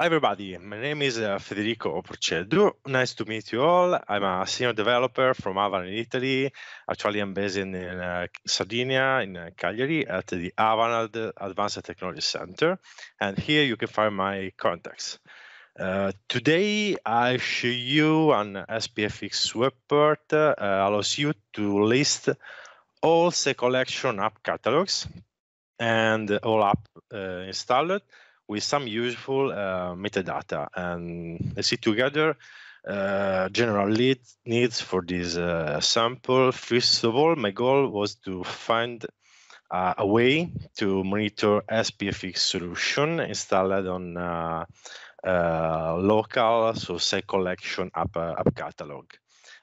Hi everybody, my name is uh, Federico Procedu. Nice to meet you all. I'm a senior developer from Avan in Italy. Actually, I'm based in, in uh, Sardinia, in uh, Cagliari, at the Avan Advanced Technology Center. And here you can find my contacts. Uh, today, I show you an SPFX report uh, allows you to list all the collection app catalogs and all app uh, installed with some useful uh, metadata and they see together uh, general lead needs for this uh, sample. First of all, my goal was to find uh, a way to monitor SPFX solution installed on uh, uh, local, so say collection app, app catalog.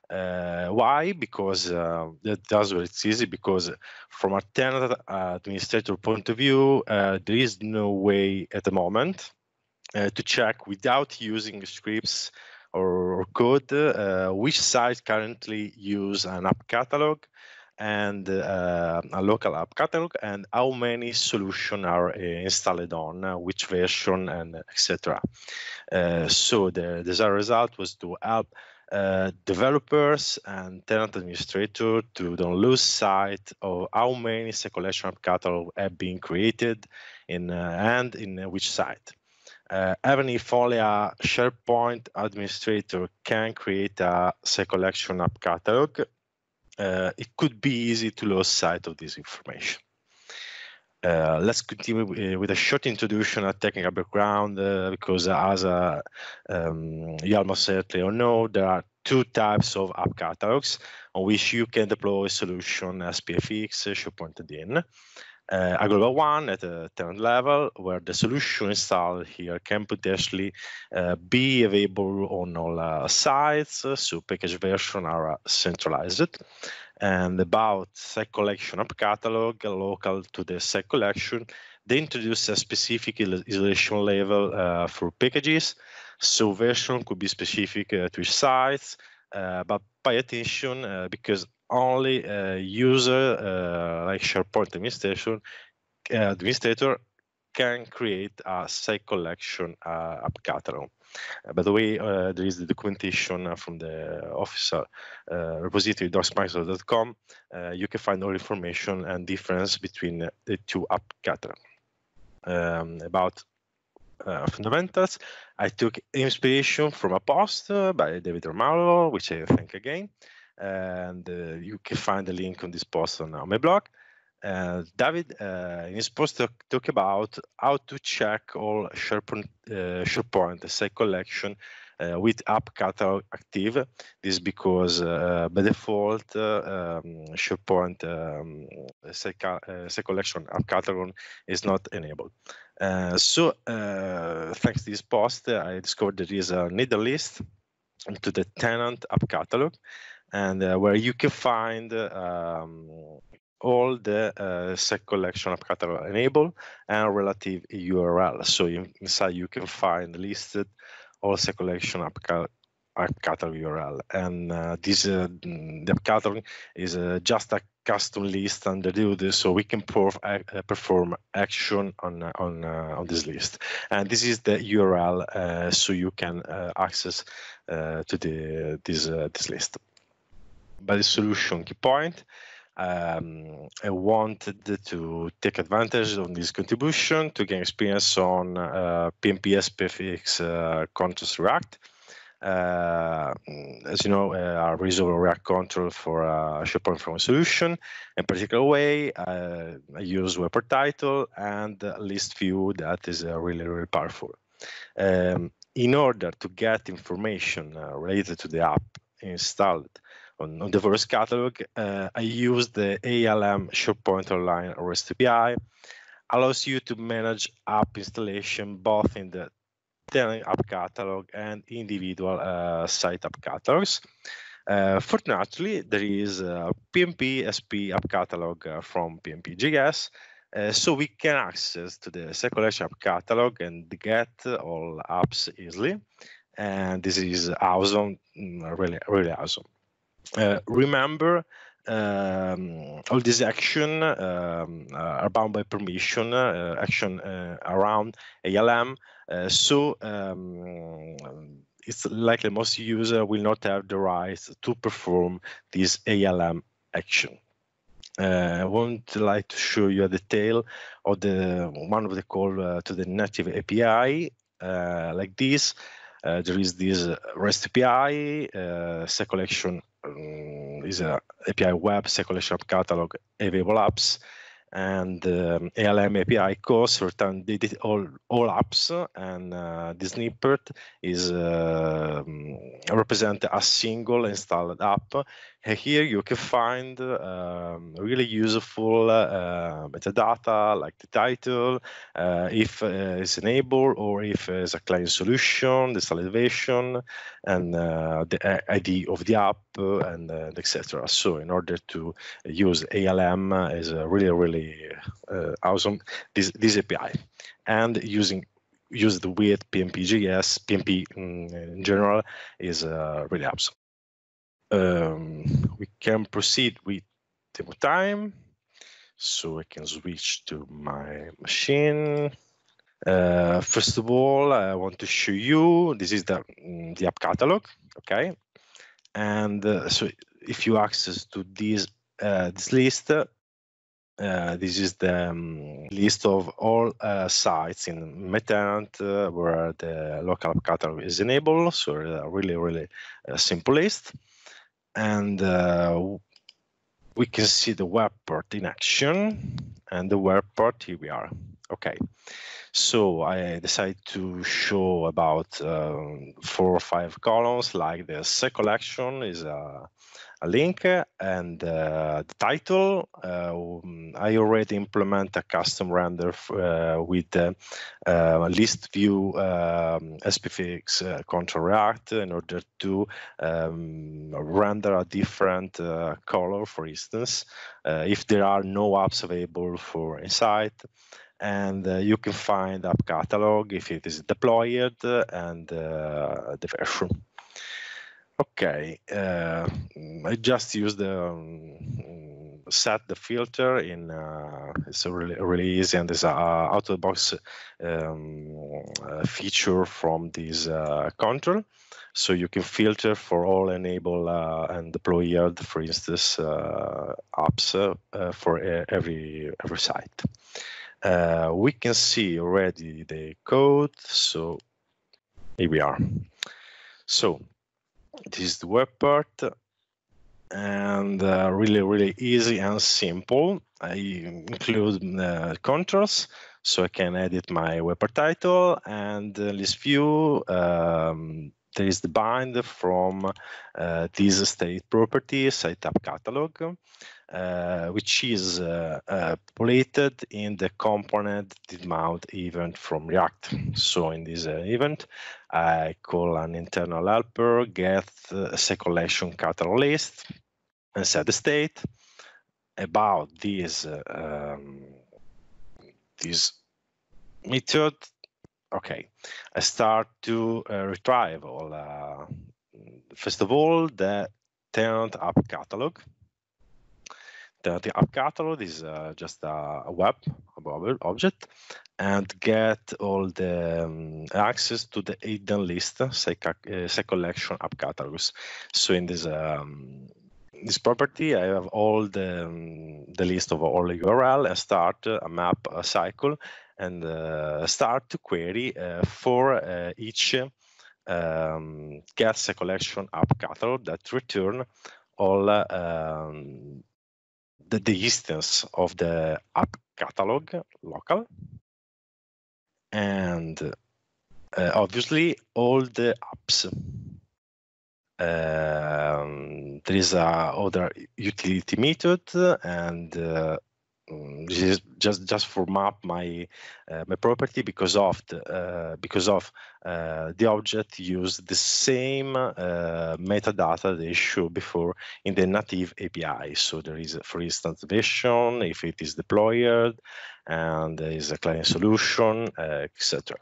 Uh, why? Because uh, does. where it's easy. Because from a tenant uh, administrator point of view, uh, there is no way at the moment uh, to check without using scripts or, or code uh, which sites currently use an app catalog and a local app catalog and how many solutions are installed on which version and etc. so the desired result was to help uh, developers and tenant administrators to don't lose sight of how many circulation catalog have been created in, uh, and in uh, which site. Uh, even if only a SharePoint administrator can create a collection app catalog, uh, it could be easy to lose sight of this information. Uh, let's continue uh, with a short introduction, of technical background, uh, because as uh, um, you almost certainly all know, there are two types of app catalogs on which you can deploy a solution as PFX, uh, SharePoint in. Uh, a global one at a tenant level where the solution installed here can potentially uh, be available on all uh, sites, uh, so package versions are centralized and about set collection app catalog local to the set collection. They introduced a specific isolation level uh, for packages, so version could be specific uh, to each size. Uh, but pay attention uh, because only uh, user uh, like SharePoint administration administrator can create a set collection app catalog. Uh, by the way, uh, there is the documentation from the official uh, repository docsmicrosoft.com. you can find all information and difference between the two app categories. Um, about uh, fundamentals. I took inspiration from a post by David Romalo, which I thank again. And uh, you can find the link on this post on, on my blog. Uh, David uh, his post, talk about how to check all SharePoint, uh, SharePoint say collection uh, with App Catalog active. This because uh, by default uh, um, SharePoint um, say, collection App Catalog is not enabled. so thanks to this post, I discovered there is a needle list to the tenant App Catalog and uh, where you can find um, all the uh, set collection of catalog enable and relative URL. So inside you can find listed all set collection of catalog URL. And uh, this uh, the catalog is uh, just a custom list under this, so we can perf uh, perform action on uh, on uh, on this list. And this is the URL, so you can access to the this this list. But the solution key point um, wanted to take advantage of this contribution to gain experience on uh, PMPS prefix uh, controls React. Uh, as you know, uh, resolve React control for a uh, SharePoint from solution. In particular way, uh, I use wrapper title and list view that is uh, really, really powerful. Um, in order to get information uh, related to the app installed on, on the Verse catalog, uh, I use the ALM SharePoint Online REST API. Allows you to manage app installation both in the tenant app catalog and individual uh, site app catalogs. Uh, fortunately, there is a PMP SP app catalog uh, from PMP.js, uh, so we can access to the circulation app catalog and get all apps easily. And this is awesome, mm, really, really awesome. Uh, remember um, all these action um, uh, are bound by permission uh, action around ALM so um, it's likely most user will not have the rights to perform this ALM action. Uh, I not like to show you a detail of the one of the call uh, to the native API uh, like this. there is this REST API, uh, collection um, is an API web circulation catalog available apps and um, ALM API calls return all all apps and uh, this snippet is uh, represent a single installed app. And here you can find um, really useful uh, metadata like the title, uh, if uh, it's enabled or if it's a client solution, the salivation, and uh, the ID of the app and, and uh, etc. So in order to use ALM is really really uh, awesome this this API, and using use the with PMPGS PMP in general is uh, really awesome. Um, we can proceed with demo time. So I can switch to my machine. Uh, first of all, I want to show you, this is the, mm, the app catalog, okay? and uh, so if you access to this uh, this list uh, this is the um, list of all uh, sites in MetaNet uh, where the local catalog is enabled. So a uh, really, really simple list. And we can see the web part in action. And the web part, here we are. Okay, so I decide to show about um, four or five columns, like the collection is a, a link and uh, the title. Uh, um, I already implement a custom render uh, with the uh, uh, list view um, SPFX uh, control React in order to um, render a different color, for instance, if there are no apps available for Insight and uh, you can find app catalog if it is deployed and uh, the version. Okay, uh, I just used the um, set the filter in uh, it's a re release and there's a out of the box um, uh, feature from this uh, control, so you can filter for all enable and deployed, for instance, apps for every every site. Uh, we can see already the code. So here we are. So this is the web part and uh, really, really easy and simple. I include uh, controls so I can edit my web part title and uh, list view, um, is bind from uh, this state property setup catalog, uh, which is uh, uh, populated in the component did mount event from React. So in this uh, event, I call an internal helper, get a collection catalog list, and set the state about this um, this method okay, I start to uh, retrieve all. Uh, first of all, the tenant app catalog. The, app catalog is uh, just a, web object and get all the um, access to the hidden list, say, uh, say collection app catalogs. So in this um, this property, I have all the, um, the list of all the URL and start uh, a map a cycle and uh, start to query uh, for uh, each um, gas collection app catalog that return all um, the, the instance of the app catalog local and uh, obviously all the apps. Um, there is a other utility method and uh, Mm, this is just just for map my uh, my property because of the uh, because of uh, the object use the same uh, metadata they showed before in the native API. So there is, for instance, version if it is deployed, and there is a client solution, uh, etc.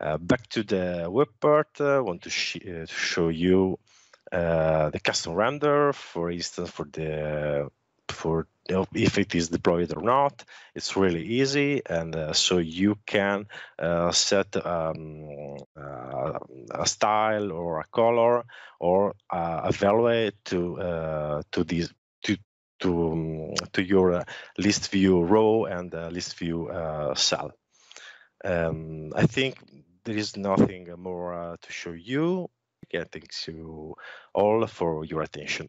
Uh, back to the web part, I want to, sh to show you the custom render, for instance, for the for if it is deployed or not. It's really easy, and uh, so you can uh, set um, uh, a style or a color or uh, a value to uh, to these to to um, to your uh, list view row and list view cell. Um, I think there is nothing more to show you. Again, thanks you all for your attention.